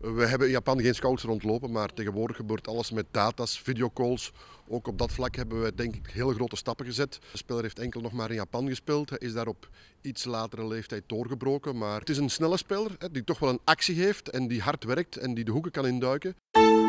We hebben in Japan geen scouts rondlopen, maar tegenwoordig gebeurt alles met data's, videocalls. Ook op dat vlak hebben we denk ik hele grote stappen gezet. De speler heeft enkel nog maar in Japan gespeeld. Hij is daar op iets latere leeftijd doorgebroken. Maar het is een snelle speler die toch wel een actie heeft en die hard werkt en die de hoeken kan induiken.